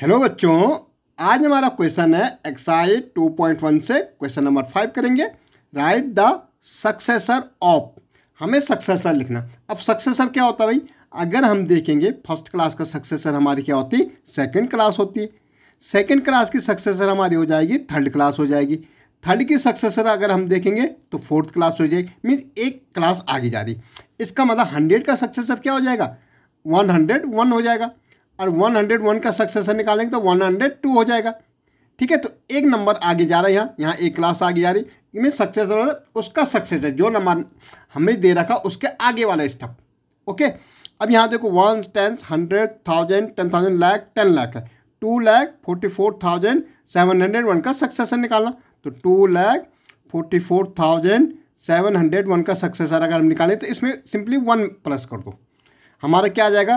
hello बच्चों आज हमारा क्वेश्चन है एक्साइज 2.1 से क्वेश्चन नंबर फाइव करेंगे राइट द सक्सेसर ऑफ हमें सक्सेसर लिखना अब सक्सेसर क्या होता भाई अगर हम देखेंगे फर्स्ट क्लास का सक्सेसर हमारी क्या होती सेकंड क्लास होती सेकंड क्लास की सक्सेसर हमारी हो जाएगी थर्ड क्लास हो जाएगी थर्ड की सक्सेसर अगर हम देखेंगे तो फोर्थ क्लास हो जाएगी मीन्स एक क्लास आगे जा रही इसका मतलब हंड्रेड का सक्सेसर क्या हो जाएगा वन हंड्रेड वन हो जाएगा और 101 का सक्सेसर निकालेंगे तो 102 हो जाएगा ठीक है तो एक नंबर आगे जा रहा है यहाँ यहाँ एक क्लास आगे जा रही इनमें सक्सेसर उसका सक्सेसर जो नंबर हमें दे रखा उसके आगे वाला स्टेप ओके अब यहाँ देखो one tens hundred thousand ten thousand lakh ten lakh है two lakh forty four thousand seven hundred one का सक्सेसर निकालना तो two lakh forty four thousand seven hundred one का सक्सेसर अगर हम निकालें तो इसमें सिंपली वन प्लस कर दो हमारा क्या आ जाएगा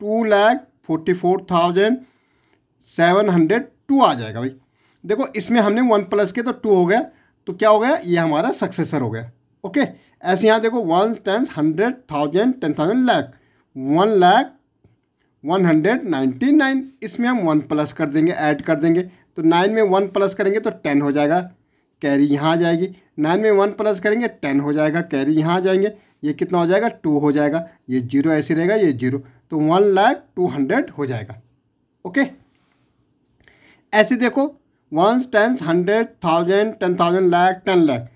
two lakh forty four thousand seven hundred two आ जाएगा भाई देखो इसमें हमने वन प्लस के तो टू हो गया तो क्या हो गया ये हमारा सक्सेसर हो गया ओके ऐसे यहाँ देखो one tens hundred thousand ten thousand lakh one lakh one hundred ninety nine इसमें हम वन प्लस कर देंगे ऐड कर देंगे तो नाइन में वन प्लस करेंगे तो टेन हो जाएगा कैरी यहाँ आ जाएगी नाइन में वन प्लस करेंगे टेन हो जाएगा कैरी यहाँ आ जाएंगे ये कितना हो जाएगा टू हो जाएगा ये जीरो ऐसे रहेगा ये जीरो तो वन लाख टू हंड्रेड हो जाएगा ओके ऐसे देखो one tens hundred thousand ten thousand lakh ten lakh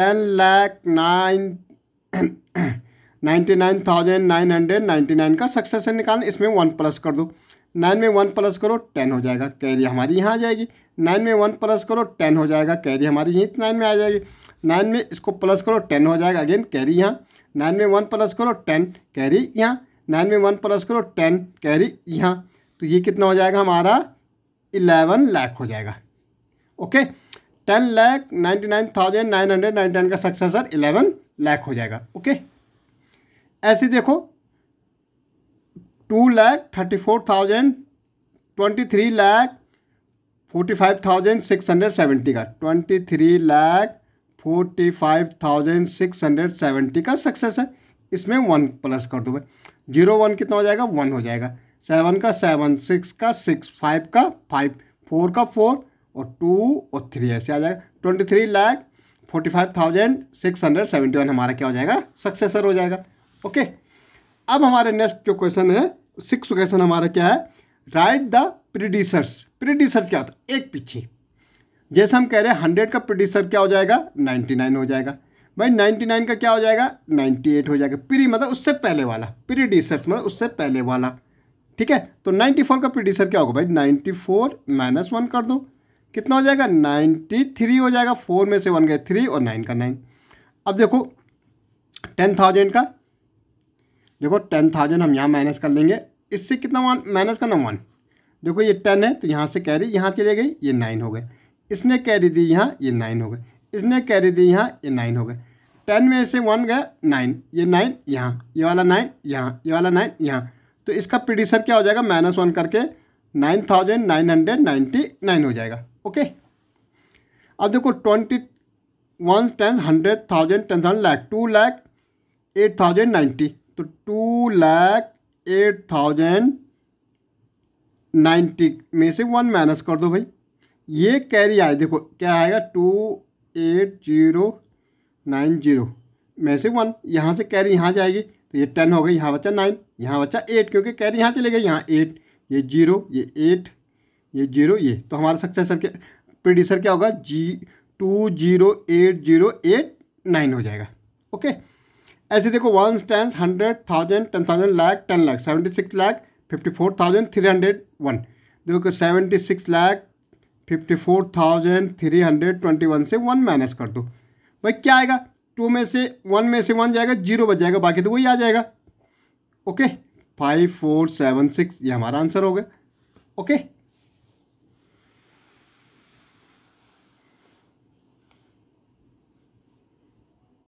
ten lakh nine ninety nine thousand nine hundred ninety nine का सक्सेसन निकालना इसमें वन प्लस कर दो नाइन में वन प्लस करो टेन हो जाएगा कैरी हमारी यहाँ आ जाएगी नाइन में वन प्लस करो टेन हो जाएगा कैरी हमारी यहीं नाइन में आ जाएगी नाइन में इसको प्लस करो टेन हो जाएगा अगेन कैरी यहाँ नाइन में वन प्लस करो टेन कैरी यहाँ नाइन में वन प्लस करो टेन कैरी यहाँ तो ये कितना हो जाएगा हमारा इलेवन लाख हो जाएगा okay ten lakh ninety nine thousand nine hundred ninety nine का सक्सेसर इलेवन लैख हो जाएगा ओके ऐसे देखो two lakh thirty four thousand twenty three lakh forty five thousand six hundred seventy का twenty three lakh forty five thousand six hundred seventy का success है इसमें one plus कर दो भाई जीरो वन कितना हो जाएगा वन हो जाएगा सेवन का सेवन सिक्स का सिक्स फाइव का फाइव फोर का फोर और टू और थ्री ऐसे आ जाएगा twenty three lakh forty five thousand six hundred seventy one हमारा क्या हो जाएगा सक्सेसर हो जाएगा ओके अब हमारे नेक्स्ट जो क्वेश्चन है सिक्स क्वेश्चन हमारा क्या है राइट द प्रिड्यूसर्स प्रीडिसर्स क्या होता है एक पीछे जैसे हम कह रहे हैं हंड्रेड का प्रोड्यूसर क्या हो जाएगा नाइन्टी नाइन हो जाएगा भाई नाइन्टी नाइन का क्या हो जाएगा नाइन्टी एट हो जाएगा प्री मतलब उससे पहले वाला प्रीडिसर्स मतलब उससे पहले वाला ठीक है तो नाइन्टी फोर का प्रोड्यूसर क्या होगा भाई नाइन्टी फोर माइनस वन कर दो कितना हो जाएगा नाइन्टी थ्री हो जाएगा फोर में से वन गए थ्री और नाइन का नाइन अब देखो टेन थाउजेंड का देखो टेन थाउजेंड हम यहाँ माइनस कर लेंगे इससे कितना वन माइनस करना वन देखो ये टेन है तो यहाँ से कैरी यहाँ चले गई ये नाइन हो गए इसने कैरी दी यहाँ ये नाइन हो गए इसने कैरी दी यहाँ ये नाइन हो गए टेन में से वन गया नाइन ये नाइन यहाँ ये वाला नाइन यहाँ ये वाला नाइन यहाँ तो इसका प्रिडिशन क्या हो जाएगा माइनस वन करके nine thousand nine hundred ninety nine हो जाएगा ओके अब देखो twenty one ten hundred thousand ten thousand lakh two lakh eight thousand ninety तो two lakh eight thousand ninety में से वन माइनस कर दो भाई ये कैरी आए देखो क्या आएगा two eight zero nine zero में से वन यहाँ से कैरी यहाँ जाएगी तो ये टेन हो गई यहाँ बचा नाइन यहाँ बचा एट क्योंकि कैरी यहाँ चले गए यहाँ एट ये जीरो ये एट ये जीरो ये तो हमारा सक्सेसर के प्रोड्यूसर क्या होगा जी two zero eight zero eight nine हो जाएगा ओके ऐसे देखो one tens hundred thousand ten thousand lakh ten lakh seventy six lakh fifty four thousand three hundred one देखो seventy six lakh fifty four thousand three hundred twenty one से one minus कर दो भाई क्या आएगा टू में से वन में से वन जाएगा जीरो बच जाएगा बाकी तो वही आ जाएगा okay five four seven six ये हमारा आंसर हो गया ओके